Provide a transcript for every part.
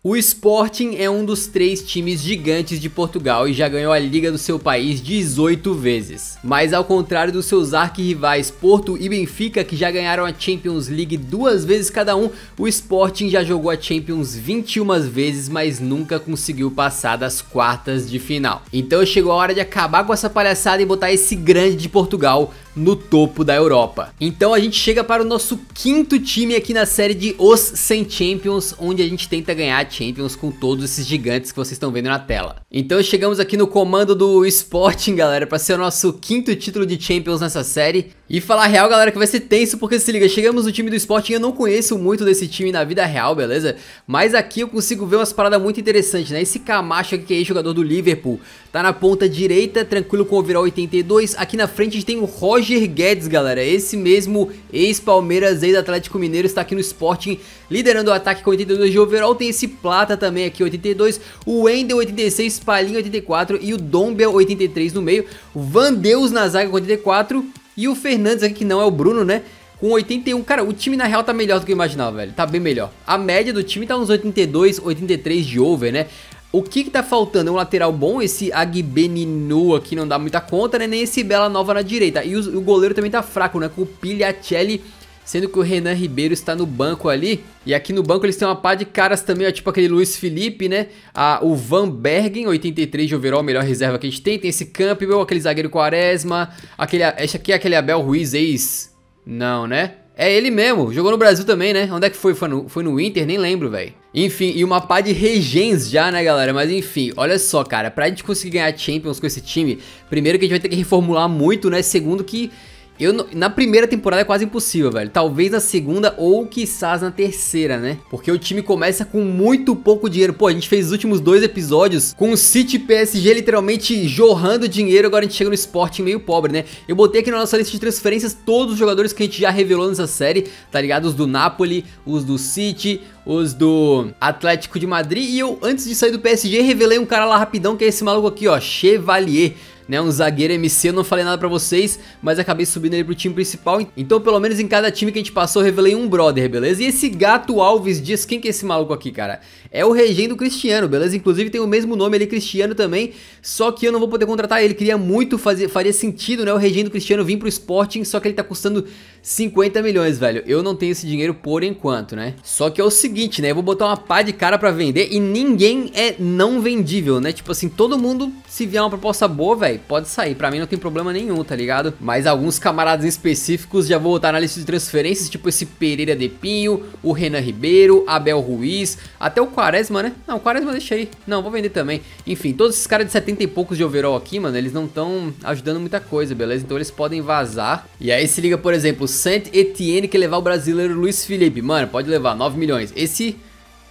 O Sporting é um dos três times gigantes de Portugal e já ganhou a liga do seu país 18 vezes. Mas ao contrário dos seus arquirrivais Porto e Benfica, que já ganharam a Champions League duas vezes cada um, o Sporting já jogou a Champions 21 vezes, mas nunca conseguiu passar das quartas de final. Então chegou a hora de acabar com essa palhaçada e botar esse grande de Portugal no topo da Europa. Então a gente chega para o nosso quinto time aqui na série de Os Sem Champions, onde a gente tenta ganhar Champions com todos esses gigantes que vocês estão vendo na tela. Então chegamos aqui no comando do Sporting, galera, para ser o nosso quinto título de Champions nessa série. E falar real, galera, que vai ser tenso, porque se liga, chegamos no time do Sporting, eu não conheço muito desse time na vida real, beleza? Mas aqui eu consigo ver umas paradas muito interessantes, né? Esse Camacho aqui, que é jogador do Liverpool, tá na ponta direita, tranquilo com o overall 82. Aqui na frente a gente tem o Roger Guedes, galera, esse mesmo ex-Palmeiras, ex-Atlético Mineiro, está aqui no Sporting, liderando o ataque com 82 de overall. Tem esse Plata também aqui, 82, o Wendel 86, Palinho 84 e o Dombel 83 no meio. Van Deus na zaga com 84 e o Fernandes aqui, que não é o Bruno, né? Com 81, cara, o time na real tá melhor do que eu imaginava, velho. Tá bem melhor. A média do time tá uns 82, 83 de over, né? O que que tá faltando? É um lateral bom, esse Agbeninu aqui não dá muita conta, né? Nem esse Bela Nova na direita. E o, o goleiro também tá fraco, né? Com o Piliacelli sendo que o Renan Ribeiro está no banco ali. E aqui no banco eles têm uma pá de caras também, ó, tipo aquele Luiz Felipe, né? Ah, o Van Bergen, 83 de overall, melhor reserva que a gente tem. Tem esse Campbell, aquele zagueiro Quaresma, aquele, esse aqui é aquele Abel Ruiz, ex... Não, né? É ele mesmo, jogou no Brasil também, né? Onde é que foi? Foi no, foi no Inter? Nem lembro, velho. Enfim, e uma pá de regens já, né, galera? Mas enfim, olha só, cara. Pra gente conseguir ganhar Champions com esse time, primeiro que a gente vai ter que reformular muito, né? Segundo que eu, na primeira temporada é quase impossível, velho. Talvez na segunda ou, quiçás, na terceira, né? Porque o time começa com muito pouco dinheiro. Pô, a gente fez os últimos dois episódios com o City PSG literalmente jorrando dinheiro. Agora a gente chega no esporte meio pobre, né? Eu botei aqui na nossa lista de transferências todos os jogadores que a gente já revelou nessa série, tá ligado? Os do Napoli, os do City, os do Atlético de Madrid. E eu, antes de sair do PSG, revelei um cara lá rapidão, que é esse maluco aqui, ó, Chevalier né? Um zagueiro MC, eu não falei nada pra vocês, mas acabei subindo ele pro time principal. Então, pelo menos em cada time que a gente passou, eu revelei um brother, beleza? E esse Gato Alves Dias, quem que é esse maluco aqui, cara? É o regente do Cristiano, beleza? Inclusive tem o mesmo nome ele Cristiano também, só que eu não vou poder contratar ele. Queria muito, fazer, faria sentido, né? O regente do Cristiano vir pro Sporting, só que ele tá custando 50 milhões, velho. Eu não tenho esse dinheiro por enquanto, né? Só que é o seguinte, né? Eu vou botar uma pá de cara pra vender e ninguém é não vendível, né? Tipo assim, todo mundo, se vier uma proposta boa, velho, pode sair. Pra mim não tem problema nenhum, tá ligado? Mas alguns camaradas específicos já vão estar na lista de transferências, tipo esse Pereira de Pinho, o Renan Ribeiro, Abel Ruiz, até o Quaresma, né? Não, o Quaresma deixa aí. Não, vou vender também. Enfim, todos esses caras de 70 e poucos de overall aqui, mano, eles não estão ajudando muita coisa, beleza? Então eles podem vazar. E aí se liga, por exemplo, o Saint Etienne quer levar o brasileiro Luiz Felipe. Mano, pode levar 9 milhões. Esse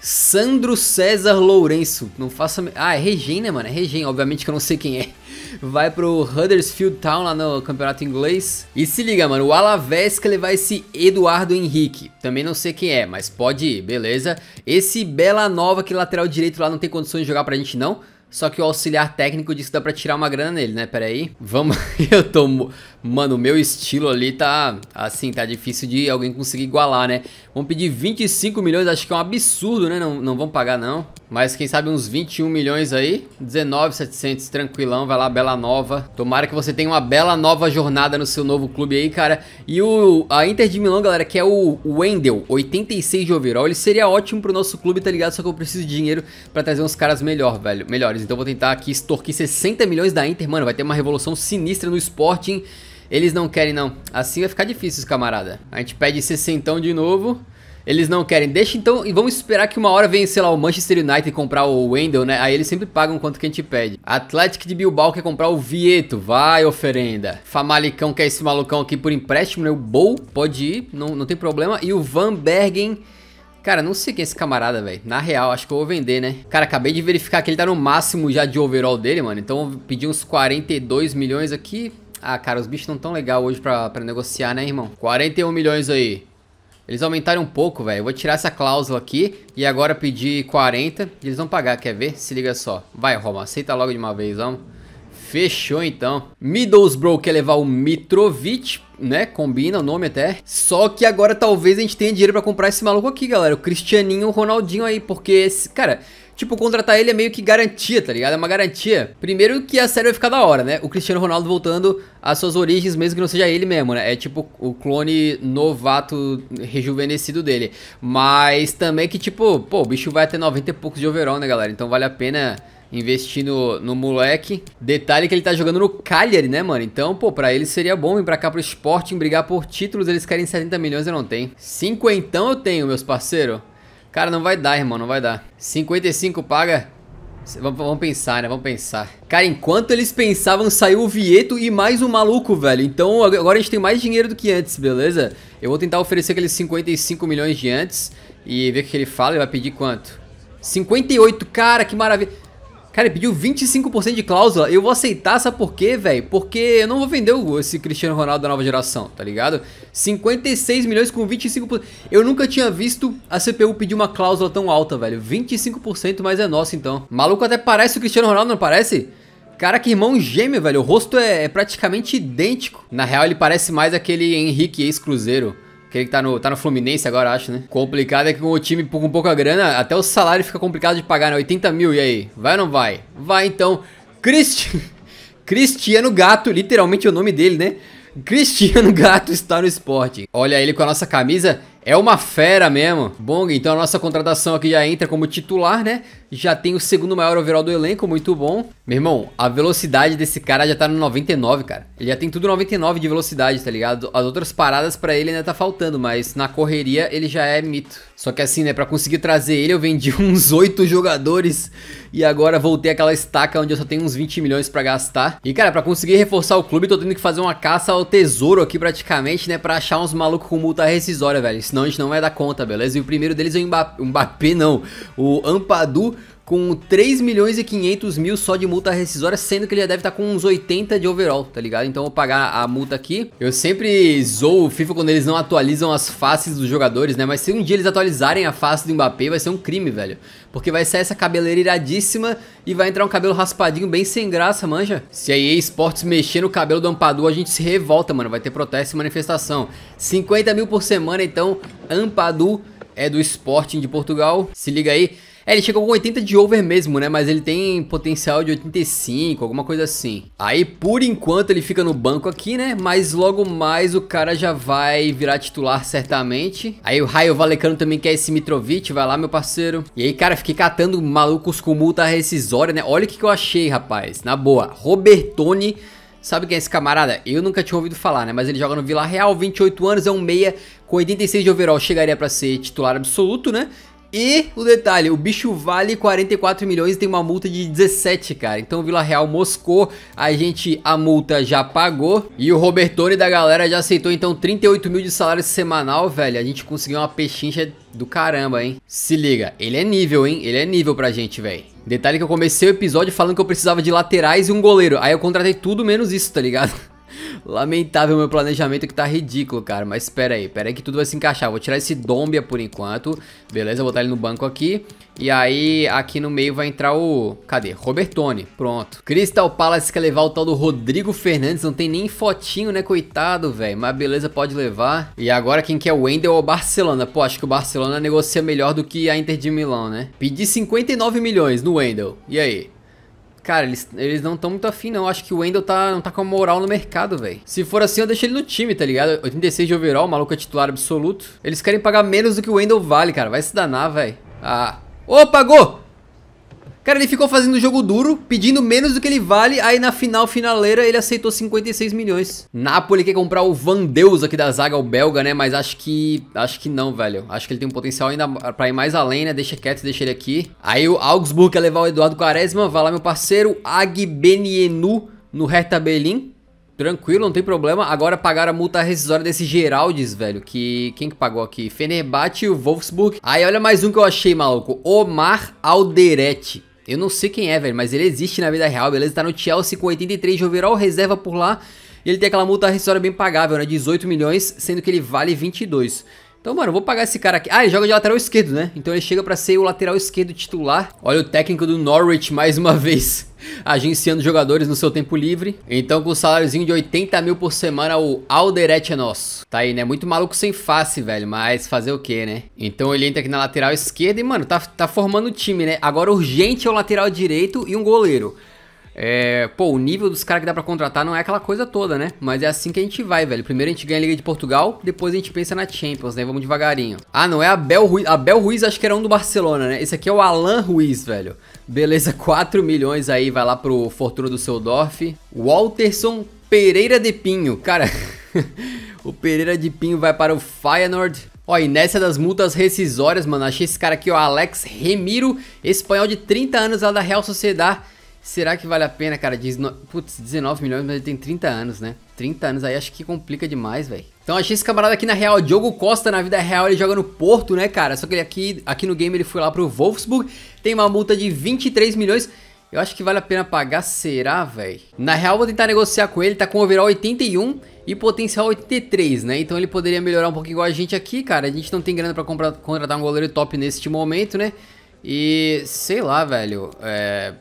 Sandro César Lourenço. Não faça. Ah, é Regen, né, mano? É Regen, obviamente que eu não sei quem é. Vai pro Huddersfield Town lá no campeonato inglês. E se liga, mano. O Alavés que levar esse Eduardo Henrique. Também não sei quem é, mas pode ir, beleza. Esse Bela Nova que lateral direito lá não tem condições de jogar pra gente, não. Só que o auxiliar técnico disse que dá pra tirar uma grana nele, né? Pera aí. Vamos. eu tô. Mano, o meu estilo ali tá, assim, tá difícil de alguém conseguir igualar, né? Vamos pedir 25 milhões, acho que é um absurdo, né? Não, não vão pagar, não. Mas quem sabe uns 21 milhões aí, 19,700, tranquilão, vai lá, Bela Nova. Tomara que você tenha uma bela nova jornada no seu novo clube aí, cara. E o, a Inter de Milão, galera, que é o Wendel, 86 de overall, ele seria ótimo pro nosso clube, tá ligado? Só que eu preciso de dinheiro pra trazer uns caras melhor, velho, melhores. Então vou tentar aqui extorquir 60 milhões da Inter, mano, vai ter uma revolução sinistra no esporte, hein? Eles não querem, não. Assim vai ficar difícil, camarada. A gente pede 60 de novo. Eles não querem. Deixa então e vamos esperar que uma hora venha, sei lá, o Manchester United comprar o Wendel, né? Aí eles sempre pagam quanto que a gente pede. Atlético de Bilbao quer comprar o Vieto. Vai, oferenda. Famalicão quer esse malucão aqui por empréstimo, né? O Bol pode ir, não, não tem problema. E o Van Bergen... Cara, não sei quem é esse camarada, velho. Na real, acho que eu vou vender, né? Cara, acabei de verificar que ele tá no máximo já de overall dele, mano. Então, eu pedi pedir uns 42 milhões aqui. Ah, cara, os bichos não tão legal hoje pra, pra negociar, né, irmão? 41 milhões aí. Eles aumentaram um pouco, velho. Vou tirar essa cláusula aqui e agora pedir 40. Eles vão pagar, quer ver? Se liga só. Vai, Roma, aceita logo de uma vez, vamos. Fechou então. Middlesbrough quer levar o Mitrovic, né? Combina o nome até. Só que agora talvez a gente tenha dinheiro para comprar esse maluco aqui, galera. O Cristianinho o Ronaldinho aí, porque esse, cara, tipo, contratar ele é meio que garantia, tá ligado? É uma garantia. Primeiro que a série vai ficar da hora, né? O Cristiano Ronaldo voltando às suas origens, mesmo que não seja ele mesmo, né? É tipo o clone novato rejuvenescido dele. Mas também que, tipo, pô, o bicho vai até 90 e poucos de overall, né, galera? Então vale a pena investir no, no, moleque. Detalhe que ele tá jogando no Cagliari, né, mano? Então, pô, pra ele seria bom vir pra cá pro Sporting, brigar por títulos. Eles querem 70 milhões, eu não tenho. Cinquentão eu tenho, meus parceiros. Cara, não vai dar, irmão, não vai dar. 55 paga. Vamos pensar, né? Vamos pensar. Cara, enquanto eles pensavam, saiu o Vieto e mais um maluco, velho. Então agora a gente tem mais dinheiro do que antes, beleza? Eu vou tentar oferecer aqueles 55 milhões de antes e ver o que ele fala. Ele vai pedir quanto? 58, cara, que maravilha. Cara, ele pediu 25% de cláusula. Eu vou aceitar, sabe por quê, velho? Porque eu não vou vender esse Cristiano Ronaldo da nova geração, tá ligado? 56 milhões com 25%. Eu nunca tinha visto a CPU pedir uma cláusula tão alta, velho. 25% mas é nosso, então. Maluco até parece o Cristiano Ronaldo, não parece? Cara, que irmão gêmeo, velho. O rosto é, é praticamente idêntico. Na real, ele parece mais aquele Henrique ex-cruzeiro. Aquele que tá no, tá no Fluminense agora, acho, né? Complicado é que com o time com pouca grana, até o salário fica complicado de pagar, né? 80 mil, e aí? Vai ou não vai? Vai então. Cristi... Cristiano Gato, literalmente é o nome dele, né? Cristiano Gato está no esporte. Olha ele com a nossa camisa, é uma fera mesmo. Bom, então a nossa contratação aqui já entra como titular, né? já tem o segundo maior overall do elenco, muito bom. Meu irmão, a velocidade desse cara já tá no 99, cara. Ele já tem tudo 99 de velocidade, tá ligado? As outras paradas para ele ainda tá faltando, mas na correria ele já é mito. Só que assim, né, para conseguir trazer ele, eu vendi uns 8 jogadores e agora voltei aquela estaca onde eu só tenho uns 20 milhões para gastar. E cara, para conseguir reforçar o clube, tô tendo que fazer uma caça ao tesouro aqui praticamente, né, para achar uns malucos com multa rescisória, velho. Senão a gente não vai dar conta, beleza? E o primeiro deles é o Mbappé, Mbappé não, o Ampadu com 3 milhões e 500 mil só de multa rescisória, sendo que ele já deve estar tá com uns 80 de overall, tá ligado? Então eu vou pagar a multa aqui. Eu sempre zoo o FIFA quando eles não atualizam as faces dos jogadores, né? Mas se um dia eles atualizarem a face do Mbappé, vai ser um crime, velho. Porque vai ser essa cabeleira iradíssima e vai entrar um cabelo raspadinho bem sem graça, manja. Se a EA Sports mexer no cabelo do Ampadu, a gente se revolta, mano. Vai ter protesto e manifestação. 50 mil por semana, então, Ampadu é do Sporting de Portugal. Se liga aí. É, ele chega com 80 de over mesmo, né? Mas ele tem potencial de 85, alguma coisa assim. Aí, por enquanto, ele fica no banco aqui, né? Mas logo mais o cara já vai virar titular certamente. Aí o Raio Valecano também quer esse Mitrovic, vai lá, meu parceiro. E aí, cara, fiquei catando malucos com multa rescisória, né? Olha o que, que eu achei, rapaz. Na boa, Robertone... Sabe quem é esse camarada? Eu nunca tinha ouvido falar, né? Mas ele joga no Vila Real, 28 anos, é um meia com 86 de overall, chegaria para ser titular absoluto, né? E o detalhe, o bicho vale 44 milhões e tem uma multa de 17, cara. Então o Vila Real moscou, a gente, a multa já pagou. E o Robertone da galera já aceitou, então, 38 mil de salário semanal, velho. A gente conseguiu uma pechincha do caramba, hein? Se liga, ele é nível, hein? Ele é nível pra gente, velho. Detalhe que eu comecei o episódio falando que eu precisava de laterais e um goleiro. Aí eu contratei tudo menos isso, tá ligado? Lamentável meu planejamento que tá ridículo, cara. Mas espera aí, espera aí que tudo vai se encaixar. Vou tirar esse Dombia por enquanto. Beleza, vou botar ele no banco aqui. E aí, aqui no meio vai entrar o... Cadê? Robertone. Pronto. Crystal Palace quer levar o tal do Rodrigo Fernandes. Não tem nem fotinho, né? Coitado, velho. Mas beleza, pode levar. E agora quem quer o Wendel ou é o Barcelona? Pô, acho que o Barcelona negocia melhor do que a Inter de Milão, né? Pedi 59 milhões no Wendel. E aí? Cara, eles, eles não estão muito afim, não. Acho que o Wendel tá, não tá com a moral no mercado, velho. Se for assim, eu deixo ele no time, tá ligado? 86 de overall, o maluco é titular absoluto. Eles querem pagar menos do que o Wendel vale, cara. Vai se danar, velho. Ah. Ô, pagou! Cara, ele ficou fazendo jogo duro, pedindo menos do que ele vale, aí na final, finaleira, ele aceitou 56 milhões. Napoli quer comprar o Van Deus aqui da zaga, o belga, né? Mas acho que... acho que não, velho. Acho que ele tem um potencial ainda pra ir mais além, né? Deixa quieto, deixa ele aqui. Aí o Augsburg quer levar o Eduardo Quaresma, vai lá meu parceiro, Agbenienu no Hertha Tranquilo, não tem problema. Agora pagaram a multa rescisória desse Geraldes, velho. Que quem que pagou aqui? Fenerbahçe e o Wolfsburg. Aí olha mais um que eu achei, maluco. Omar Alderete. Eu não sei quem é, velho, mas ele existe na vida real, beleza? Tá no Chelsea com 83 de overall, reserva por lá. E ele tem aquela multa rescisória bem pagável, né? 18 milhões, sendo que ele vale 22. Então, mano, vou pagar esse cara aqui. Ah, ele joga de lateral esquerdo, né? Então ele chega pra ser o lateral esquerdo titular. Olha o técnico do Norwich mais uma vez. Agenciando jogadores no seu tempo livre. Então, com um saláriozinho de 80 mil por semana, o Alderete é nosso. Tá aí, né? Muito maluco sem face, velho. Mas fazer o quê, né? Então ele entra aqui na lateral esquerda e, mano, tá, tá formando o time, né? Agora urgente é o lateral direito e um goleiro. É, pô, o nível dos caras que dá para contratar não é aquela coisa toda, né? Mas é assim que a gente vai, velho. Primeiro a gente ganha a Liga de Portugal, depois a gente pensa na Champions, né? Vamos devagarinho. Ah, não, é Abel Ruiz. Abel Ruiz acho que era um do Barcelona, né? Esse aqui é o Alan Ruiz, velho. Beleza, 4 milhões aí, vai lá pro Fortuna do Seudorf. Walterson Pereira de Pinho. Cara, o Pereira de Pinho vai para o Feyenoord. Ó, e nessa das multas rescisórias, mano, achei esse cara aqui, ó, Alex Remiro, espanhol de 30 anos lá da Real Sociedade. Será que vale a pena, cara? no, Putz, 19 milhões, mas ele tem 30 anos, né? 30 anos aí acho que complica demais, velho. Então achei esse camarada aqui na real, Diogo Costa, na vida real, ele joga no Porto, né, cara? Só que ele aqui, aqui no game ele foi lá pro Wolfsburg, tem uma multa de 23 milhões. Eu acho que vale a pena pagar, será, velho? Na real, vou tentar negociar com ele, tá com overall 81 e potencial 83, né? Então ele poderia melhorar um pouquinho igual a gente aqui, cara. A gente não tem grana pra comprar, contratar um goleiro top neste momento, né? E, sei lá, velho, é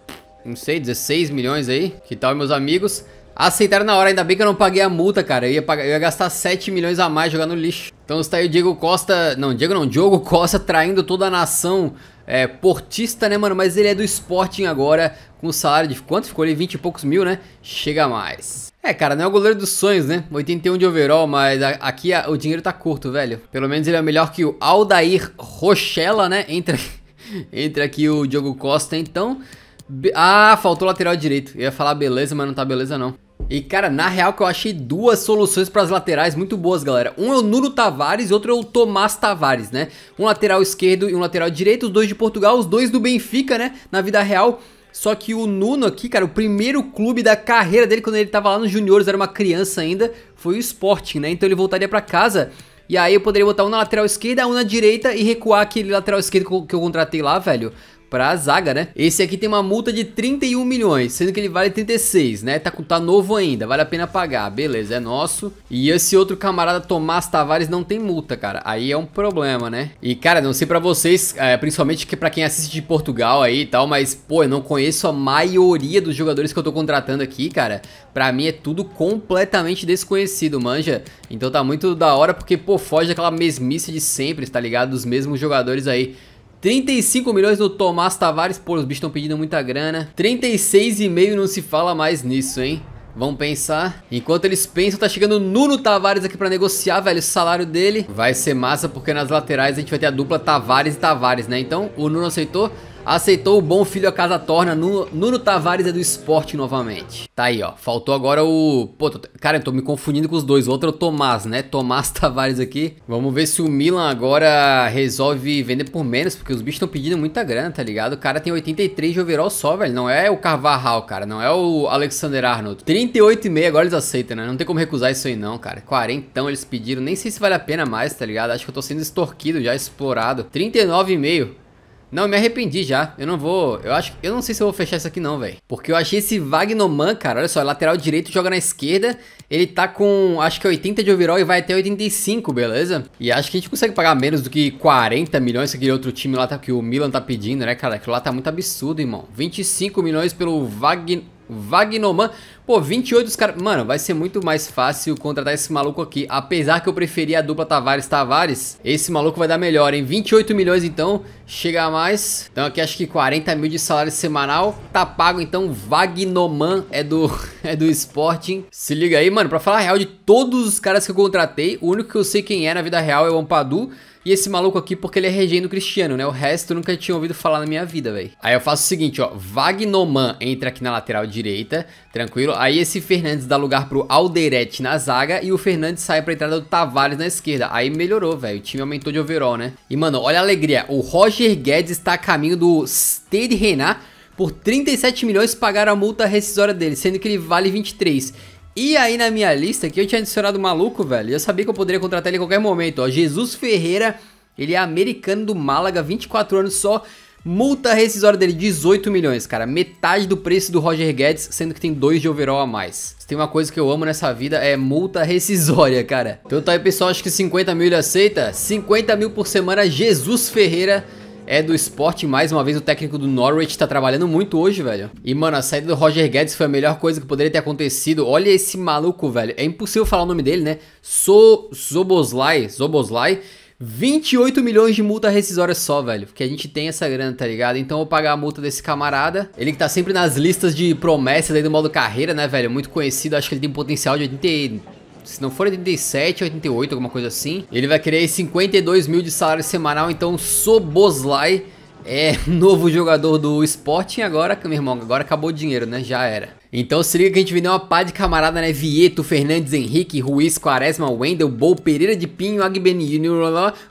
não sei, 16 milhões aí. Que tal, meus amigos? Aceitaram na hora, ainda bem que eu não paguei a multa, cara. Eu ia, pagar, eu ia gastar 7 milhões a mais jogando lixo. Então está aí o Diego Costa. Não, Diego não, Diogo Costa traindo toda a nação é, portista, né, mano? Mas ele é do Sporting agora, com salário de quanto ficou ali? 20 e poucos mil, né? Chega mais. É, cara, não é o goleiro dos sonhos, né? 81 de overall, mas a, aqui a, o dinheiro tá curto, velho. Pelo menos ele é melhor que o Aldair Rochella, né? Entre, entre aqui o Diogo Costa, então. Be ah, faltou lateral direito. Eu ia falar beleza, mas não tá beleza não. E cara, na real que eu achei duas soluções para as laterais muito boas, galera. Um é o Nuno Tavares, outro é o Tomás Tavares, né? Um lateral esquerdo e um lateral direito, os dois de Portugal, os dois do Benfica, né? Na vida real. Só que o Nuno aqui, cara, o primeiro clube da carreira dele quando ele tava lá nos juniores, era uma criança ainda, foi o Sporting, né? Então ele voltaria para casa e aí eu poderia botar um na lateral esquerda, um na direita e recuar aquele lateral esquerdo que eu contratei lá, velho pra zaga, né? Esse aqui tem uma multa de 31 milhões, sendo que ele vale 36, né? Tá, tá novo ainda, vale a pena pagar. Beleza, é nosso. E esse outro camarada, Tomás Tavares, não tem multa, cara. Aí é um problema, né? E, cara, não sei para vocês, é, principalmente que para quem assiste de Portugal aí e tal, mas, pô, eu não conheço a maioria dos jogadores que eu tô contratando aqui, cara. Pra mim é tudo completamente desconhecido, manja. Então tá muito da hora porque, pô, foge daquela mesmice de sempre, tá ligado? Dos mesmos jogadores aí. 35 milhões no Tomás Tavares. Pô, os bichos estão pedindo muita grana. 36,5 não se fala mais nisso, hein? Vamos pensar. Enquanto eles pensam, tá chegando o Nuno Tavares aqui pra negociar, velho. O salário dele vai ser massa, porque nas laterais a gente vai ter a dupla Tavares e Tavares, né? Então, o Nuno aceitou aceitou o bom filho a casa torna, Nuno, Nuno Tavares é do esporte novamente. Tá aí, ó, faltou agora o... Pô, tô... cara, eu tô me confundindo com os dois, o outro é o Tomás, né? Tomás Tavares aqui. Vamos ver se o Milan agora resolve vender por menos, porque os bichos estão pedindo muita grana, tá ligado? O cara tem 83 de overall só, velho, não é o Carvajal, cara, não é o Alexander Arnold. 38,5 agora eles aceitam, né? Não tem como recusar isso aí não, cara. 40 eles pediram, nem sei se vale a pena mais, tá ligado? Acho que eu tô sendo extorquido já, explorado. 39,5. Não, eu me arrependi já. Eu não vou. Eu acho. Eu não sei se eu vou fechar isso aqui, não, velho. Porque eu achei esse Wagnoman, cara. Olha só, lateral direito joga na esquerda. Ele tá com acho que 80 é de overall e vai até 85, beleza? E acho que a gente consegue pagar menos do que 40 milhões aquele outro time lá tá, que o Milan tá pedindo, né, cara? Aquilo lá tá muito absurdo, irmão. 25 milhões pelo Wagnoman... Vagnoman. Pô, 28 os caras... Mano, vai ser muito mais fácil contratar esse maluco aqui. Apesar que eu preferia a dupla Tavares-Tavares, esse maluco vai dar melhor, hein? 28 milhões, então, chega a mais. Então aqui acho que 40 mil de salário semanal. Tá pago, então, Vagnoman é do, é do Sporting. Se liga aí, mano. Pra falar a real, de todos os caras que eu contratei, o único que eu sei quem é na vida real é o Ampadu e esse maluco aqui porque ele é regente do Cristiano, né? O resto eu nunca tinha ouvido falar na minha vida, velho. Aí eu faço o seguinte, ó. Vagnoman entra aqui na lateral direita, tranquilo. Aí esse Fernandes dá lugar pro Alderete na zaga e o Fernandes sai pra entrada do Tavares na esquerda. Aí melhorou, velho. O time aumentou de overall, né? E, mano, olha a alegria. O Roger Guedes está a caminho do Stade Renat por 37 milhões pagaram a multa rescisória dele, sendo que ele vale 23. E aí na minha lista aqui eu tinha adicionado o maluco, velho. Eu sabia que eu poderia contratar ele em qualquer momento, ó. Jesus Ferreira, ele é americano do Málaga, 24 anos só. Multa rescisória dele, 18 milhões, cara. Metade do preço do Roger Guedes, sendo que tem dois de overall a mais. Se tem uma coisa que eu amo nessa vida, é multa rescisória, cara. Então tá aí, pessoal. Acho que 50 mil ele aceita. 50 mil por semana, Jesus Ferreira é do esporte. Mais uma vez, o técnico do Norwich tá trabalhando muito hoje, velho. E, mano, a saída do Roger Guedes foi a melhor coisa que poderia ter acontecido. Olha esse maluco, velho. É impossível falar o nome dele, né? So Zoboslai. Zoboslai. 28 milhões de multa rescisória só, velho. Porque a gente tem essa grana, tá ligado? Então eu vou pagar a multa desse camarada. Ele que tá sempre nas listas de promessas aí do modo carreira, né, velho? Muito conhecido. Acho que ele tem potencial de 80 se não for 87, 88, alguma coisa assim, ele vai querer 52 mil de salário semanal, então Soboslai é novo jogador do Sporting agora, meu irmão, agora acabou o dinheiro, né? Já era. Então se liga que a gente vendeu uma pá de camarada, né? Vieto, Fernandes, Henrique, Ruiz, Quaresma, Wendel, Bol, Pereira de Pinho, Agbenino,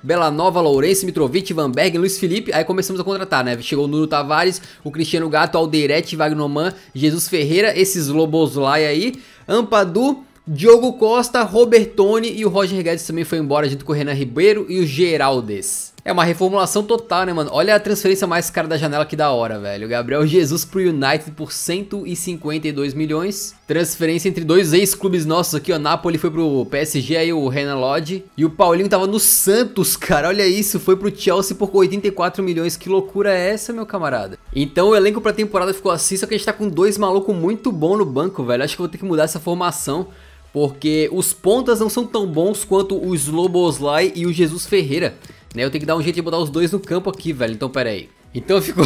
Bela Nova, Lourenço, Mitrovic, Van Bergen, Luiz Felipe. Aí começamos a contratar, né? Chegou o Nuno Tavares, o Cristiano Gato, Aldeirete, Wagnoman, Jesus Ferreira, esses lobos lá aí, Ampadu, Diogo Costa, Robertone e o Roger Guedes também foi embora junto com o Renan Ribeiro e o Geraldes. É uma reformulação total, né, mano? Olha a transferência mais cara da janela que da hora, velho. Gabriel Jesus pro United por 152 milhões. Transferência entre dois ex-clubes nossos aqui, ó. Napoli foi pro PSG, aí o Renan Lodge. E o Paulinho tava no Santos, cara. Olha isso, foi pro Chelsea por 84 milhões. Que loucura é essa, meu camarada? Então o elenco pra temporada ficou assim, só que a gente tá com dois malucos muito bom no banco, velho. Acho que vou ter que mudar essa formação porque os pontas não são tão bons quanto o Sloboslai e o Jesus Ferreira, né? Eu tenho que dar um jeito de botar os dois no campo aqui, velho, então pera aí. Então ficou...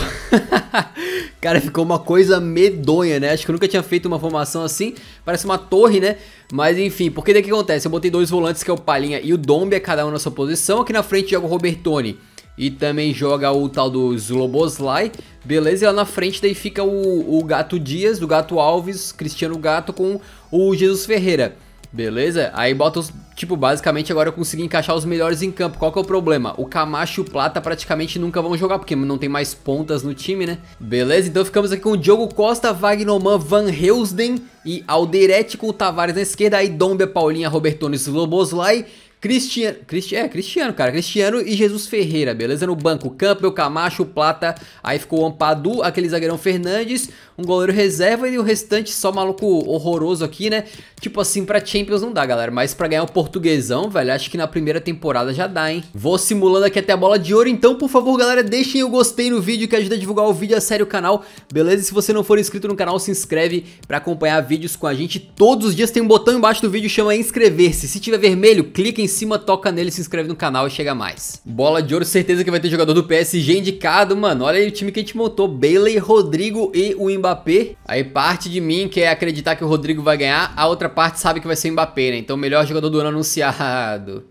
Cara, ficou uma coisa medonha, né? Acho que eu nunca tinha feito uma formação assim. Parece uma torre, né? Mas enfim, porque daí que acontece? Eu botei dois volantes, que é o Palinha e o Dombia, é cada um na sua posição. Aqui na frente joga o Robertone e também joga o tal do Sloboslai, beleza? E lá na frente daí fica o, o Gato Dias, do Gato Alves, Cristiano Gato com o Jesus Ferreira, beleza? Aí bota os, tipo, basicamente agora eu consegui encaixar os melhores em campo, qual que é o problema? O Camacho e o Plata praticamente nunca vão jogar, porque não tem mais pontas no time, né? Beleza? Então ficamos aqui com o Diogo Costa, Wagnoman, Van Heusden e Alderete com o Tavares na esquerda, aí Dombia, Paulinha, Robertones, Loboslai... Cristiano, Cristiano, é, Cristiano, cara, Cristiano e Jesus Ferreira, beleza? No banco, Campbell, Camacho, Plata, aí ficou o Ampadu, aquele zagueirão Fernandes, um goleiro reserva e o restante só maluco horroroso aqui, né? Tipo assim, pra Champions não dá, galera, mas pra ganhar o portuguesão, velho, acho que na primeira temporada já dá, hein? Vou simulando aqui até a bola de ouro, então, por favor, galera, deixem o gostei no vídeo que ajuda a divulgar o vídeo, a sério o canal, beleza? E se você não for inscrito no canal, se inscreve pra acompanhar vídeos com a gente todos os dias, tem um botão embaixo do vídeo, chama inscrever-se. Se tiver vermelho, clica em cima, toca nele, se inscreve no canal e chega mais. Bola de ouro, certeza que vai ter jogador do PSG indicado, mano. Olha aí o time que a gente montou, Bailey, Rodrigo e o Mbappé. Aí parte de mim quer é acreditar que o Rodrigo vai ganhar, a outra parte sabe que vai ser o Mbappé, né? Então melhor jogador do ano anunciado.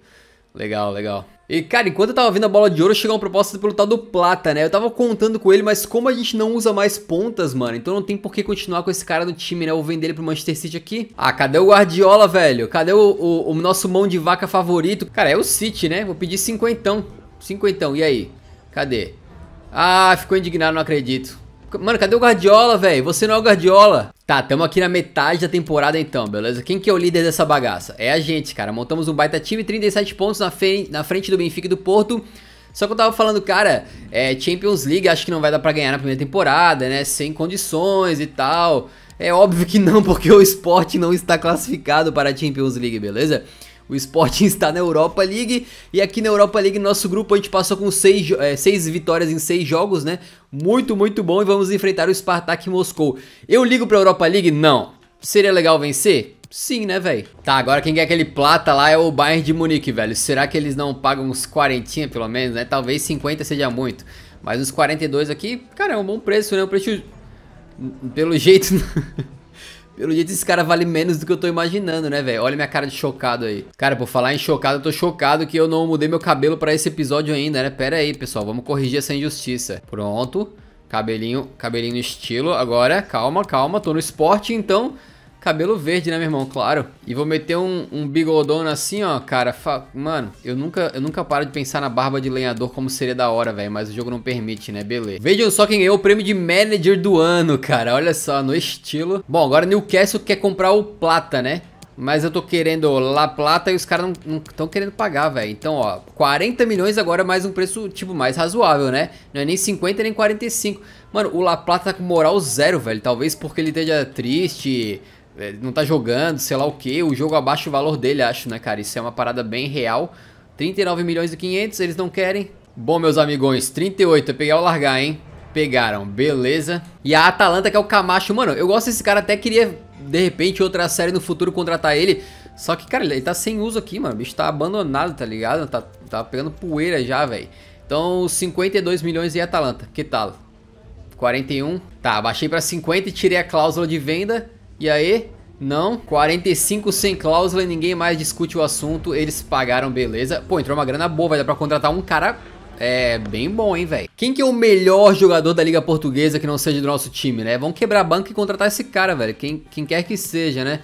Legal, legal. E, cara, enquanto eu tava vendo a bola de ouro, chegou uma proposta pelo tal do Plata, né? Eu tava contando com ele, mas como a gente não usa mais pontas, mano, então não tem por que continuar com esse cara no time, né? Ou vender ele pro Manchester City aqui. Ah, cadê o Guardiola, velho? Cadê o, o, o nosso mão de vaca favorito? Cara, é o City, né? Vou pedir cinquentão. Cinquentão, e aí? Cadê? Ah, ficou indignado, não acredito. Mano, cadê o Guardiola, velho? Você não é o Guardiola. Tá, tamo aqui na metade da temporada então, beleza? Quem que é o líder dessa bagaça? É a gente, cara. Montamos um baita time, 37 pontos na, fe... na frente do Benfica e do Porto. Só que eu tava falando, cara, é, Champions League acho que não vai dar pra ganhar na primeira temporada, né? Sem condições e tal. É óbvio que não, porque o esporte não está classificado para a Champions League, beleza? O Sporting está na Europa League. E aqui na Europa League, nosso grupo, a gente passou com seis, é, seis vitórias em seis jogos, né? Muito, muito bom. E vamos enfrentar o Spartak Moscou. Eu ligo pra Europa League? Não. Seria legal vencer? Sim, né, velho? Tá, agora quem quer aquele plata lá é o Bayern de Munique, velho. Será que eles não pagam uns 40 pelo menos, né? Talvez 50 seja muito. Mas uns 42 aqui, cara, é um bom preço, né? Um preço... Pelo jeito... Pelo jeito, esse cara vale menos do que eu tô imaginando, né, velho? Olha minha cara de chocado aí. Cara, por falar em chocado, eu tô chocado que eu não mudei meu cabelo pra esse episódio ainda, né? Pera aí, pessoal. Vamos corrigir essa injustiça. Pronto. Cabelinho, cabelinho no estilo. Agora, calma, calma. Tô no esporte, então Cabelo verde, né, meu irmão? Claro. E vou meter um, um bigodona assim, ó, cara. Fa... Mano, eu nunca, eu nunca paro de pensar na barba de lenhador como seria da hora, velho. Mas o jogo não permite, né? Beleza. Vejam só quem ganhou o prêmio de manager do ano, cara. Olha só, no estilo. Bom, agora Newcastle quer comprar o Plata, né? Mas eu tô querendo La Plata e os caras não estão querendo pagar, velho. Então, ó, 40 milhões agora é mais um preço, tipo, mais razoável, né? Não é nem 50, nem 45. Mano, o La Plata tá com moral zero, velho. Talvez porque ele esteja triste não tá jogando, sei lá o que, o jogo abaixa o valor dele, acho, né, cara? Isso é uma parada bem real. 39 milhões e 500, eles não querem. Bom, meus amigões, 38, eu peguei o largar, hein? Pegaram, beleza. E a Atalanta, que é o Camacho, mano, eu gosto desse cara, até queria, de repente, outra série no futuro contratar ele. Só que, cara, ele tá sem uso aqui, mano, o bicho tá abandonado, tá ligado? Tá, tá pegando poeira já, velho. Então, 52 milhões e Atalanta, que tal? 41, tá, baixei pra 50 e tirei a cláusula de venda. E aí? Não, 45 sem cláusula, e ninguém mais discute o assunto, eles pagaram, beleza. Pô, entrou uma grana boa, vai dar pra contratar um cara é bem bom, hein, velho. Quem que é o melhor jogador da Liga Portuguesa que não seja do nosso time, né? Vão quebrar banco e contratar esse cara, velho. Quem, quem quer que seja, né?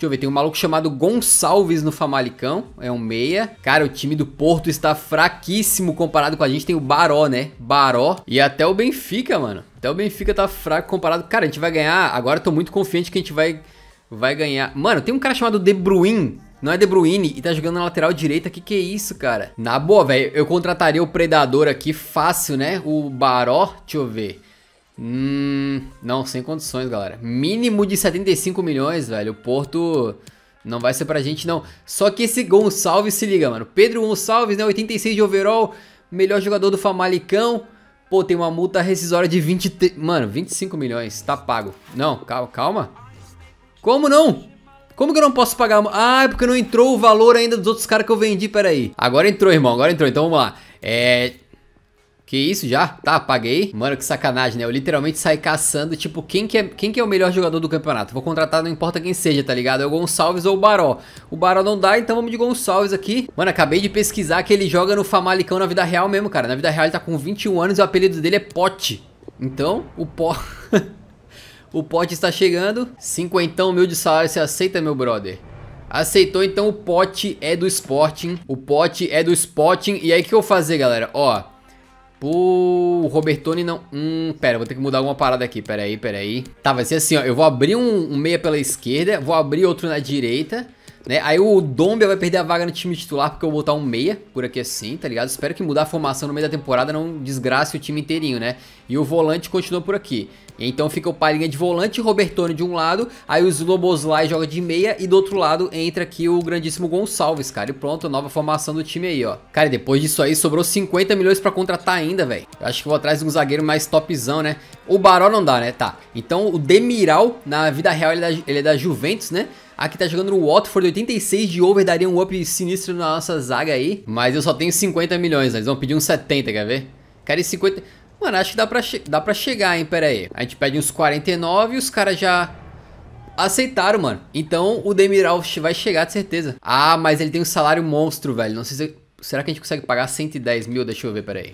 Deixa eu ver, tem um maluco chamado Gonçalves no Famalicão, é um meia. Cara, o time do Porto está fraquíssimo comparado com a gente. Tem o Baró, né? Baró e até o Benfica, mano. Até o Benfica tá fraco comparado. Cara, a gente vai ganhar. Agora eu tô muito confiante que a gente vai, vai ganhar. Mano, tem um cara chamado De Bruyne não é De Bruyne e tá jogando na lateral direita. Que que é isso, cara? Na boa, velho. Eu contrataria o Predador aqui fácil, né? O Baró. Deixa eu ver. Hum, não, sem condições, galera. Mínimo de 75 milhões, velho. O Porto não vai ser pra gente, não. Só que esse Gonçalves, se liga, mano. Pedro Gonçalves, né? 86 de overall. Melhor jogador do Famalicão. Pô, tem uma multa rescisória de 23... Mano, 25 milhões. Tá pago. Não, calma. Como não? Como que eu não posso pagar? Ah, é porque não entrou o valor ainda dos outros caras que eu vendi. Pera aí. Agora entrou, irmão. Agora entrou. Então vamos lá. É... Que isso já? Tá, paguei. Mano, que sacanagem, né? Eu literalmente saí caçando, tipo, quem que, é, quem que é o melhor jogador do campeonato? Vou contratar, não importa quem seja, tá ligado? É o Gonçalves ou o Baró. O Baró não dá, então vamos de Gonçalves aqui. Mano, acabei de pesquisar que ele joga no Famalicão na vida real mesmo, cara. Na vida real ele tá com 21 anos e o apelido dele é Pote. Então, o Pó... o Pote está chegando. Cinquentão mil de salário, você aceita, meu brother? Aceitou, então o Pote é do Sporting. O Pote é do Sporting. E aí, o que eu vou fazer, galera? Ó... Pô, o Robertone não... Hum, pera, vou ter que mudar alguma parada aqui, pera aí, pera aí. Tá, vai ser assim, ó, eu vou abrir um, um meia pela esquerda, vou abrir outro na direita... Né? Aí o Dombia vai perder a vaga no time titular porque eu vou botar um meia por aqui assim, tá ligado? Espero que mudar a formação no meio da temporada não desgrace o time inteirinho, né? E o volante continua por aqui. Então fica o Palinha de volante, Robertone de um lado, aí o Sloboslai joga de meia e do outro lado entra aqui o grandíssimo Gonçalves, cara. E pronto, nova formação do time aí, ó. Cara, e depois disso aí sobrou 50 milhões pra contratar ainda, velho. Eu acho que vou atrás de um zagueiro mais topzão, né? O Baró não dá, né? Tá. Então o Demiral, na vida real, ele é da, ele é da Juventus, né? Aqui tá jogando o Watford, 86 de over, daria um up sinistro na nossa zaga aí. Mas eu só tenho 50 milhões, né? eles vão pedir uns 70, quer ver? Cara, e 50... Mano, acho que dá pra, dá pra chegar, hein, pera aí. A gente pede uns 49 e os caras já aceitaram, mano. Então o Demiral vai chegar, de certeza. Ah, mas ele tem um salário monstro, velho. Não sei se... Será que a gente consegue pagar 110 mil? Deixa eu ver, peraí.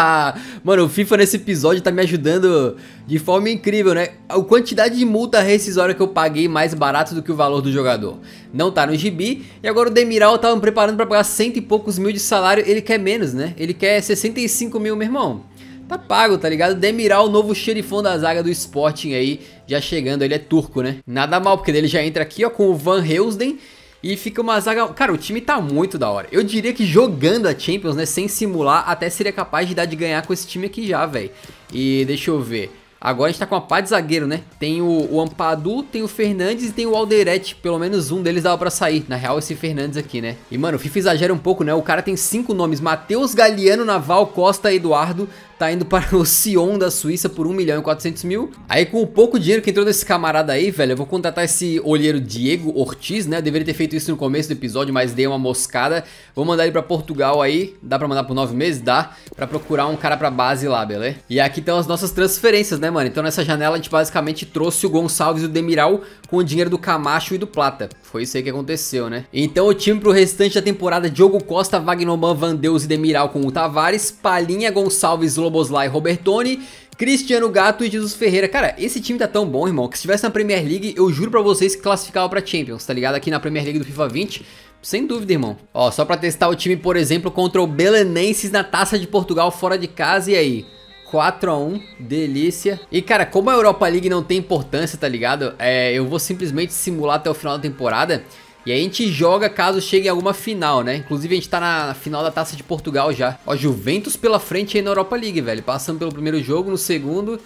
Mano, o FIFA nesse episódio tá me ajudando de forma incrível, né? A quantidade de multa rescisória que eu paguei mais barato do que o valor do jogador. Não tá no gibi. E agora o Demiral tava tá me preparando pra pagar cento e poucos mil de salário. Ele quer menos, né? Ele quer 65 mil, meu irmão. Tá pago, tá ligado? Demiral, o novo xerifão da zaga do Sporting aí. Já chegando, ele é turco, né? Nada mal, porque ele já entra aqui, ó, com o Van Heusden e fica uma zaga. Cara, o time tá muito da hora. Eu diria que jogando a Champions, né? Sem simular, até seria capaz de dar de ganhar com esse time aqui já, velho. E deixa eu ver. Agora a gente tá com a pá de zagueiro, né? Tem o, o Ampadu, tem o Fernandes e tem o Alderete. Pelo menos um deles dava pra sair. Na real, esse Fernandes aqui, né? E, mano, o FIFA exagera um pouco, né? O cara tem cinco nomes. Matheus, Galiano, Naval, Costa, Eduardo tá indo para o Sion da Suíça por 1 milhão e 400 mil. Aí com o pouco dinheiro que entrou desse camarada aí, velho, eu vou contratar esse olheiro Diego Ortiz, né? Eu deveria ter feito isso no começo do episódio, mas dei uma moscada. Vou mandar ele para Portugal aí. Dá para mandar por 9 meses? Dá. Para procurar um cara para base lá, beleza? E aqui estão as nossas transferências, né, mano? Então nessa janela a gente basicamente trouxe o Gonçalves e o Demiral com o dinheiro do Camacho e do Plata. Foi isso aí que aconteceu, né? Então o time pro restante da temporada, Diogo Costa, Wagnerman, Van Deus e Demiral com o Tavares, Palinha, Gonçalves, Lô Szoboslai Robertoni, Cristiano Gato e Jesus Ferreira. Cara, esse time tá tão bom, irmão, que se estivesse na Premier League, eu juro pra vocês que classificava pra Champions, tá ligado? Aqui na Premier League do FIFA 20, sem dúvida, irmão. Ó, só pra testar o time, por exemplo, contra o Belenenses na Taça de Portugal fora de casa, e aí? 4x1, delícia. E cara, como a Europa League não tem importância, tá ligado? É, eu vou simplesmente simular até o final da temporada e aí a gente joga caso chegue em alguma final, né? Inclusive a gente tá na final da Taça de Portugal já. Ó, Juventus pela frente aí na Europa League, velho. Passando pelo primeiro jogo, no segundo...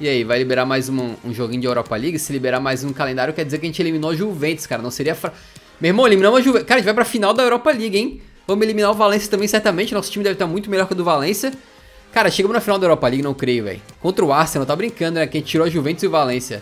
E aí, vai liberar mais um, um joguinho de Europa League? Se liberar mais um calendário, quer dizer que a gente eliminou a Juventus, cara. Não seria... Fra... Meu irmão, eliminamos a Juventus. Cara, a gente vai pra final da Europa League, hein? Vamos eliminar o Valência também, certamente. Nosso time deve estar muito melhor que o do Valência. Cara, chegamos na final da Europa League, não creio, velho. Contra o Arsenal, tá brincando, né? Quem tirou a Juventus e o Valência.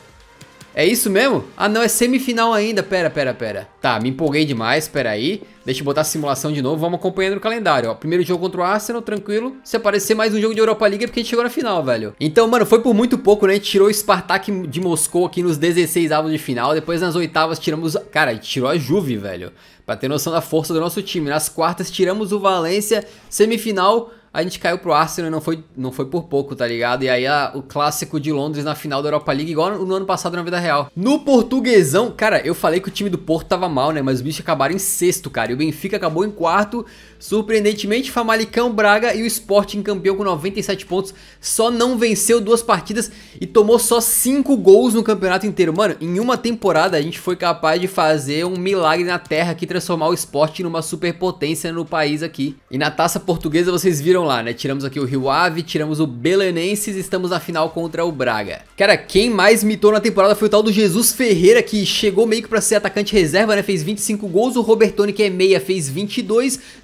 É isso mesmo? Ah não, é semifinal ainda, pera, pera, pera. Tá, me empolguei demais, pera aí. Deixa eu botar a simulação de novo, vamos acompanhando o calendário, ó. Primeiro jogo contra o Arsenal, tranquilo. Se aparecer mais um jogo de Europa League é porque a gente chegou na final, velho. Então, mano, foi por muito pouco, né? A gente tirou o Spartak de Moscou aqui nos 16 avos de final. Depois nas oitavas tiramos... Cara, a gente tirou a Juve, velho. Pra ter noção da força do nosso time. Nas quartas tiramos o Valência, semifinal a gente caiu pro Arsenal e não foi, não foi por pouco, tá ligado? E aí a, o clássico de Londres na final da Europa League, igual no, no, ano passado na vida real. No portuguesão, cara, eu falei que o time do Porto tava mal, né? Mas os bichos acabaram em sexto, cara. E o Benfica acabou em quarto Surpreendentemente, Famalicão, Braga e o Sporting campeão com 97 pontos. Só não venceu duas partidas e tomou só 5 gols no campeonato inteiro. Mano, em uma temporada a gente foi capaz de fazer um milagre na terra aqui, transformar o esporte numa superpotência no país aqui. E na taça portuguesa vocês viram lá, né? Tiramos aqui o Rio Ave, tiramos o Belenenses e estamos na final contra o Braga. Cara, quem mais mitou na temporada foi o tal do Jesus Ferreira, que chegou meio que pra ser atacante reserva, né? Fez 25 gols. O Robertoni, que é meia, fez 22.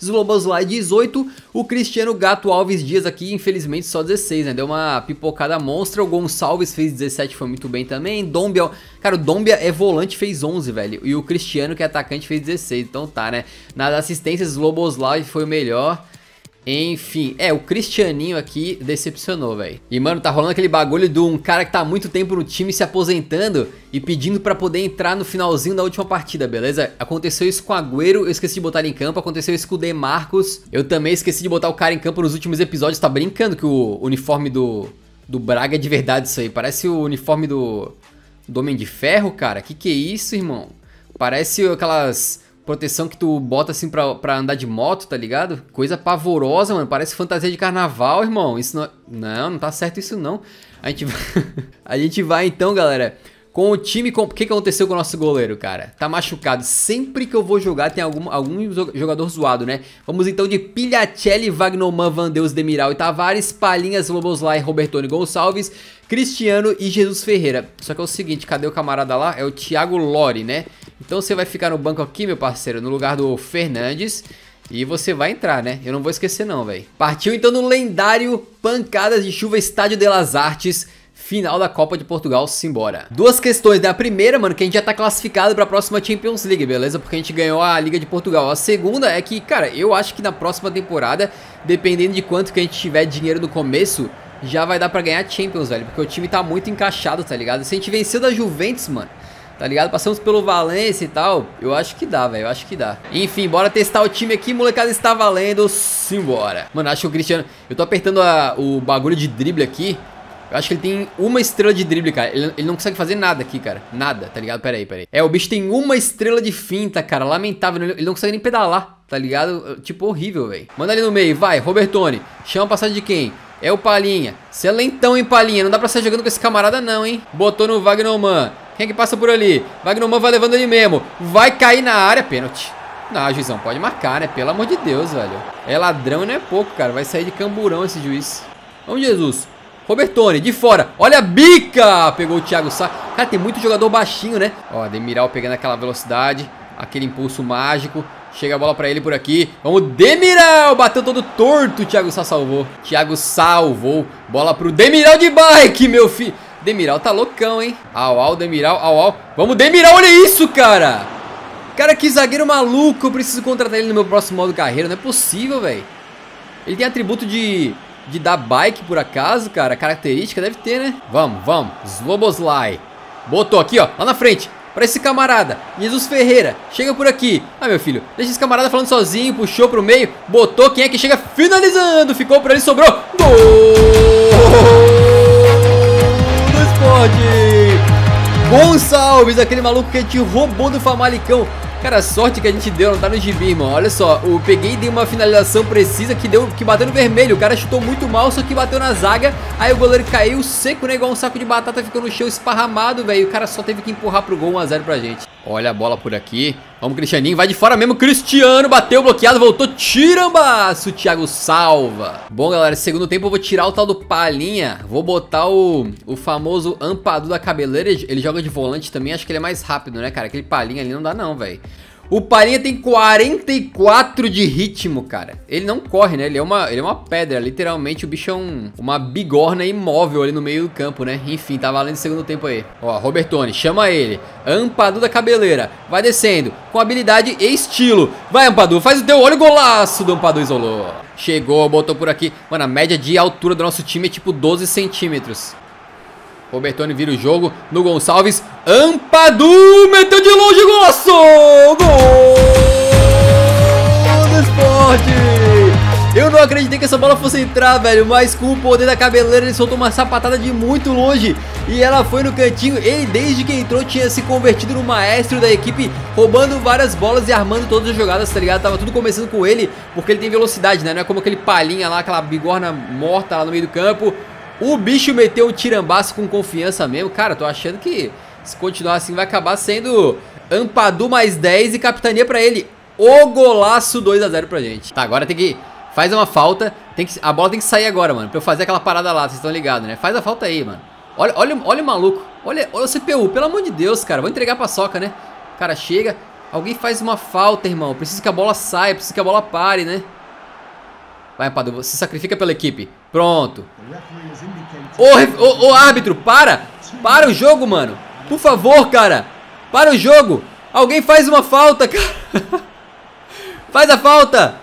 Zlomão Bobas lá 18, o Cristiano Gato Alves Dias aqui, infelizmente só 16, né? Deu uma pipocada monstra, o Gonçalves fez 17, foi muito bem também. Dombia, cara, o Dombia é volante, fez 11, velho. E o Cristiano, que é atacante, fez 16, então tá, né? Nas assistências, Loboslai foi o melhor. Enfim, é, o Cristianinho aqui decepcionou, velho. E, mano, tá rolando aquele bagulho de um cara que tá há muito tempo no time se aposentando e pedindo pra poder entrar no finalzinho da última partida, beleza? Aconteceu isso com o Agüero, eu esqueci de botar ele em campo. Aconteceu isso com o Demarcos. Eu também esqueci de botar o cara em campo nos últimos episódios. Tá brincando que o uniforme do, do Braga é de verdade isso aí. Parece o uniforme do, do Homem de Ferro, cara. Que que é isso, irmão? Parece aquelas proteção que tu bota assim pra, pra andar de moto, tá ligado? Coisa pavorosa, mano. Parece fantasia de carnaval, irmão. Isso não. É- não, não tá certo isso não. A gente vai, a gente vai então, galera. Com o time. Com... O que, que aconteceu com o nosso goleiro, cara? Tá machucado. Sempre que eu vou jogar, tem algum, algum jogador zoado, né? Vamos então de Pilhacelli, Vagnoman, Vandeus, Demiral e Tavares, Palhinhas, Loboslai, Robertone Gonçalves. Cristiano e Jesus Ferreira. Só que é o seguinte, cadê o camarada lá? É o Thiago Lore, né? Então você vai ficar no banco aqui, meu parceiro, no lugar do Fernandes. E você vai entrar, né? Eu não vou esquecer não, velho. Partiu então no lendário Pancadas de Chuva Estádio de las Artes. Final da Copa de Portugal, simbora. Duas questões, né? A primeira, mano, que a gente já tá classificado pra próxima Champions League, beleza? Porque a gente ganhou a Liga de Portugal. A segunda é que, cara, eu acho que na próxima temporada, dependendo de quanto que a gente tiver dinheiro no começo, já vai dar pra ganhar Champions, velho. Porque o time tá muito encaixado, tá ligado? Se a gente venceu da Juventus, mano, tá ligado? Passamos pelo Valência e tal. Eu acho que dá, velho. Eu acho que dá. Enfim, bora testar o time aqui, molecada. Está valendo. Simbora. Mano, acho que o Cristiano... Eu tô apertando a... o bagulho de drible aqui. Eu acho que ele tem uma estrela de drible, cara. Ele, ele, não consegue fazer nada aqui, cara. Nada, tá ligado? Pera aí, pera aí. É, o bicho tem uma estrela de finta, cara. Lamentável. Ele, não consegue nem pedalar, tá ligado? Tipo, horrível, velho. Manda ali no meio, vai. Robertone. Chama a passagem de quem? É o Palinha. Você é lentão, hein, Palinha? Não dá pra sair jogando com esse camarada não, hein? Botou no Wagnerman. Quem é que passa por ali? Wagnerman vai levando ele mesmo. Vai cair na área. Pênalti. Não, juizão, pode marcar, né? Pelo amor de Deus, velho. É ladrão e não é pouco, cara. Vai sair de camburão esse juiz. Vamos, Jesus. Robertone, de fora. Olha a bica! Pegou o Thiago Sá. Cara, tem muito jogador baixinho, né? Ó, Demiral pegando aquela velocidade. Aquele impulso mágico. Chega a bola pra ele por aqui. Vamos, Demiral! Bateu todo torto. Thiago Sá salvou. Thiago salvou. Bola pro Demiral de bike, meu filho. Demiral tá loucão, hein? Au, au, Demiral, au, au. Vamos, Demiral, olha isso, cara! Cara, que zagueiro maluco. Eu preciso contratar ele no meu próximo modo carreira. Não é possível, velho. Ele tem atributo de, de dar bike, por acaso, cara. Característica deve ter, né? Vamos, vamos. Sloboslai. Botou aqui, ó. Lá na frente para esse camarada. Jesus Ferreira, chega por aqui. Ah, meu filho, deixa esse camarada falando sozinho, puxou pro meio, botou quem é que chega finalizando. Ficou por ali sobrou. Gol do esporte! Gonçalves, aquele maluco que te roubou do Famalicão. Cara, a sorte que a gente deu não tá no gibi, irmão. Olha só, eu peguei e dei uma finalização precisa que deu que bateu no vermelho. O cara chutou muito mal, só que bateu na zaga. Aí o goleiro caiu seco, né? Igual um saco de batata, ficou no chão esparramado, velho. O cara só teve que empurrar pro gol 1x0 pra gente. Olha a bola por aqui. Vamos, Cristianinho. Vai de fora mesmo. Cristiano bateu, bloqueado, voltou. Tirambaço. Thiago salva. Bom, galera, segundo tempo eu vou tirar o tal do Palinha. Vou botar o, o famoso Ampadu da cabeleira. Ele joga de volante também. Acho que ele é mais rápido, né, cara? Aquele Palinha ali não dá não, velho. O Palinha tem 44 de ritmo, cara. Ele não corre, né? Ele é uma, ele é uma pedra, literalmente. O bicho é um, uma bigorna imóvel ali no meio do campo, né? Enfim, tá valendo o segundo tempo aí. Ó, Robertone, chama ele. Ampadu da cabeleira. Vai descendo, com habilidade e estilo. Vai, Ampadu, faz o teu olho golaço do Ampadu isolou. Chegou, botou por aqui. Mano, a média de altura do nosso time é tipo 12 centímetros. Robertone vira o jogo no Gonçalves. Ampadu meteu de longe, golaço! Gol do esporte! Eu não acreditei que essa bola fosse entrar, velho, mas com o poder da cabeleira ele soltou uma sapatada de muito longe e ela foi no cantinho. Ele, desde que entrou, tinha se convertido no maestro da equipe, roubando várias bolas e armando todas as jogadas, tá ligado? Tava tudo começando com ele, porque ele tem velocidade, né? Não é como aquele palhinha lá, aquela bigorna morta lá no meio do campo. O bicho meteu um tirambaço com confiança mesmo. Cara, tô achando que se continuar assim vai acabar sendo Ampadu mais 10 e capitania pra ele. O golaço 2x0 pra gente. Tá, agora tem que... Faz uma falta. Tem que, a bola tem que sair agora, mano. Pra eu fazer aquela parada lá, vocês estão ligados, né? Faz a falta aí, mano. Olha, olha, olha o maluco. Olha, olha o CPU. Pelo amor de Deus, cara. Vou entregar pra soca, né? Cara, chega. Alguém faz uma falta, irmão. Preciso que a bola saia. Preciso que a bola pare, né? Vai, Padu, se sacrifica pela equipe. Pronto. Ô, ô, ô, árbitro, para! Para o jogo, mano. Por favor, cara. Para o jogo. Alguém faz uma falta, cara. faz a falta.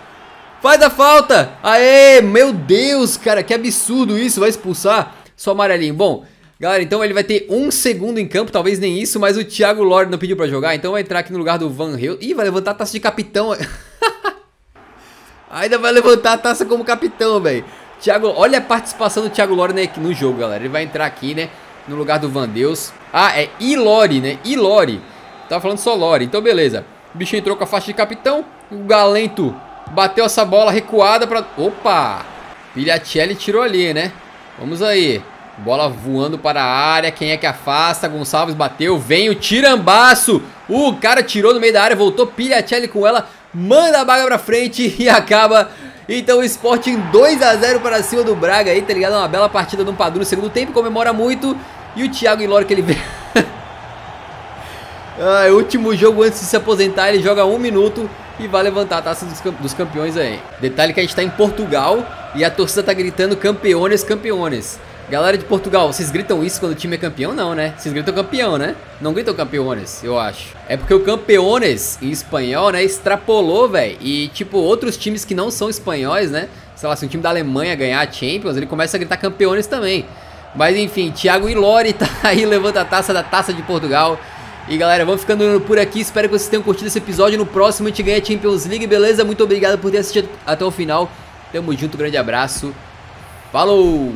Faz a falta. Aê, meu Deus, cara. Que absurdo isso. Vai expulsar só amarelinho. Bom, Galera, então ele vai ter um segundo em campo, talvez nem isso, mas o Thiago Lorde não pediu pra jogar, então vai entrar aqui no lugar do Van Hill. Ih, vai levantar a taça de capitão. Ainda vai levantar a taça como capitão, velho. Thiago, olha a participação do Thiago Lore né, no jogo, galera. Ele vai entrar aqui, né? No lugar do Van Deus. Ah, é Ilori, né? Ilori. Tava falando só Lore. Então, beleza. O bicho entrou com a faixa de capitão. O Galento bateu essa bola recuada pra... Opa! Pilhacelli tirou ali, né? Vamos aí. Bola voando para a área. Quem é que afasta? Gonçalves bateu. Vem o tirambaço. O cara tirou no meio da área. Voltou Pilhacelli com ela manda a baga pra frente e acaba então o Sporting 2 a 0 para cima do Braga aí, tá ligado? Uma bela partida do Padu no segundo tempo, comemora muito. E o Thiago Ilori que ele vem. ah, último jogo antes de se aposentar, ele joga um minuto e vai levantar a taça dos, dos campeões aí. Detalhe que a gente está em Portugal e a torcida tá gritando campeões, campeões. Galera de Portugal, vocês gritam isso quando o time é campeão? Não, né? Vocês gritam campeão, né? Não gritam campeones, eu acho. É porque o campeones em espanhol, né, extrapolou, velho. E, tipo, outros times que não são espanhóis, né? Sei lá, se um time da Alemanha ganhar a Champions, ele começa a gritar campeones também. Mas, enfim, Thiago e Lori tá aí, levanta a taça da Taça de Portugal. E galera, vamos ficando por aqui. Espero que vocês tenham curtido esse episódio. No próximo a gente ganha a Champions League, beleza? Muito obrigado por ter assistido até o final. Tamo junto, grande abraço. Falou!